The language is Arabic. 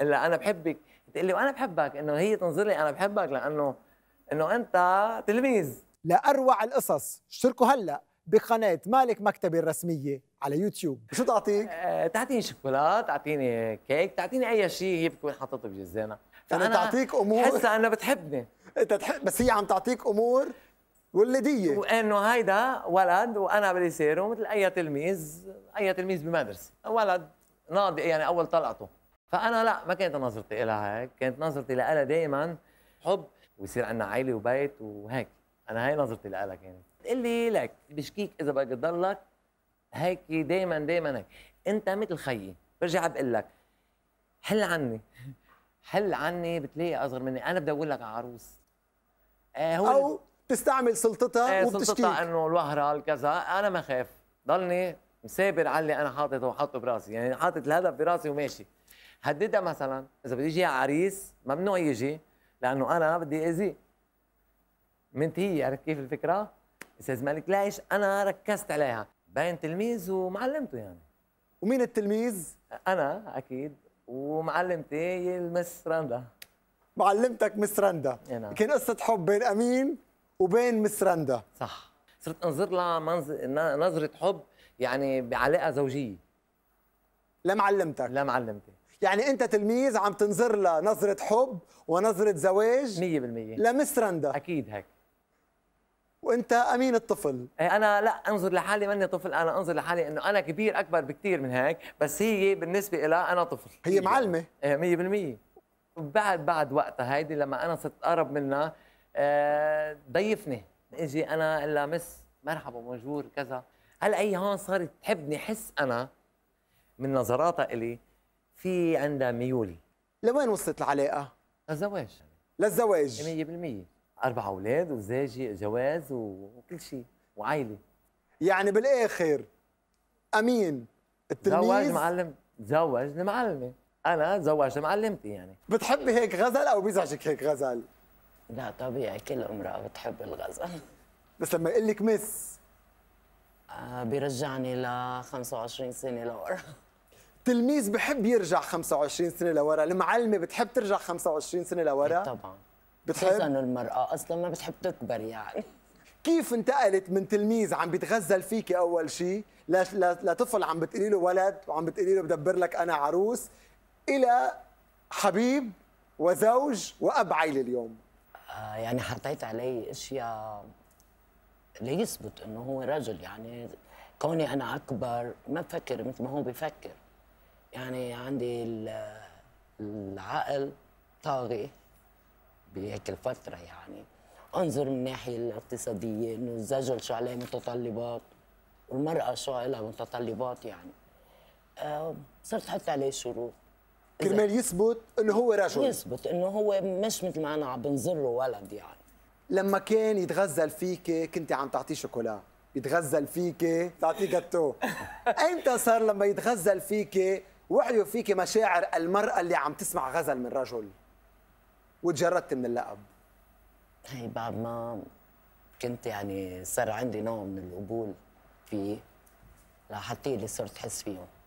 لا انا بحبك تقول لي وانا بحبك انه هي تنظر لي انا بحبك لانه انه انت تلميذ لاروع القصص اشتركوا هلا بقناه مالك مكتبي الرسميه على يوتيوب شو تعطيك أه تعطيني شوكولاته تعطيني كيك تعطيني اي شيء هي بتكون حاطته بجزانه يعني فانا تعطيك امور حسها انها بتحبني انت تحب بس هي عم تعطيك امور ولديه وانه هيدا ولد وانا بلي مثل اي تلميذ اي تلميذ بمدرسه ولد ناضي يعني اول طلقته فانا لا ما كانت نظرتي لها هيك كانت نظرتي لها دائما حب ويصير عندنا عائله وبيت وهيك انا هاي نظرتي لها كانت تقول لي لك بشكيك اذا بدك تضلك هيك دائما دائما هيك انت مثل خيي برجع بقول لك حل عني حل عني بتلاقي اصغر مني انا بدي اقول لك على عروس آه هو او بتستعمل سلطتها آه وبتشكيك سلطتها انه الوهره الكذا انا ما خاف ضلني مسابر على اللي انا حاططه وحاطه براسي يعني حاطط الهدف براسي وماشي هددها مثلا اذا بده يجي عريس ممنوع يجي لانه انا بدي اذيه منت هي عرفت كيف الفكره؟ استاذ مالك ليش انا ركزت عليها بين تلميذ ومعلمته يعني ومين التلميذ؟ انا اكيد ومعلمتي المس رندا معلمتك مس رندا يعني. كان قصه حب بين امين وبين مس رندا صح صرت انظر لها نظره حب يعني بعلاقه زوجيه لمعلمتك لمعلمتي يعني انت تلميذ عم تنظر له نظره حب ونظره زواج 100% لمس رندا اكيد هيك وانت امين الطفل إيه، انا لا انظر لحالي ماني طفل انا انظر لحالي انه انا كبير اكبر بكثير من هيك بس هي بالنسبه لها انا طفل هي معلمه 100% إيه، بعد بعد وقتها هيدي لما انا صرت اقرب منها إيه، ضيفني اجي انا الا مس مرحبا بونجور كذا هلا هي هون صارت تحبني حس انا من نظراتها الي في عندها ميول لوين وصلت العلاقه؟ للزواج للزواج 100% أربع أولاد وزاجي جواز وكل شيء وعائلة يعني بالآخر أمين التلميذ تزوج معلم تزوج المعلمة أنا تزوجت معلمتي يعني بتحبي هيك غزل أو بيزعجك هيك غزل؟ لا طبيعي كل امرأة بتحب الغزل بس لما يقول لك مس آه بيرجعني ل 25 سنة لورا تلميذ بحب يرجع 25 سنه لورا المعلمه بتحب ترجع 25 سنه لورا طبعا بتحب انه المراه اصلا ما بتحب تكبر يعني كيف انتقلت من تلميذ عم بيتغزل فيكي اول شيء لطفل عم بتقولي له ولد وعم بتقولي له بدبر لك انا عروس الى حبيب وزوج واب عيله اليوم آه يعني حطيت علي اشياء ليثبت انه هو رجل يعني كوني انا اكبر ما بفكر مثل ما هو بفكر يعني عندي العقل طاغي بهيك الفترة يعني انظر من الناحية الاقتصادية انه الزجل شو عليه متطلبات والمرأة شو عليها متطلبات يعني آه، صرت حط عليه شروط كرمال يثبت انه هو رجل يثبت انه هو مش مثل ما انا عم بنظر له ولد يعني لما كان يتغزل فيك كنت عم تعطيه شوكولا يتغزل فيك تعطيه جاتو ايمتى صار لما يتغزل فيك وعيوا فيك مشاعر المرأة اللي عم تسمع غزل من رجل وتجردت من اللقب هي بعد ما كنت يعني صار عندي نوع من القبول فيه لحتى اللي صرت حس فيهم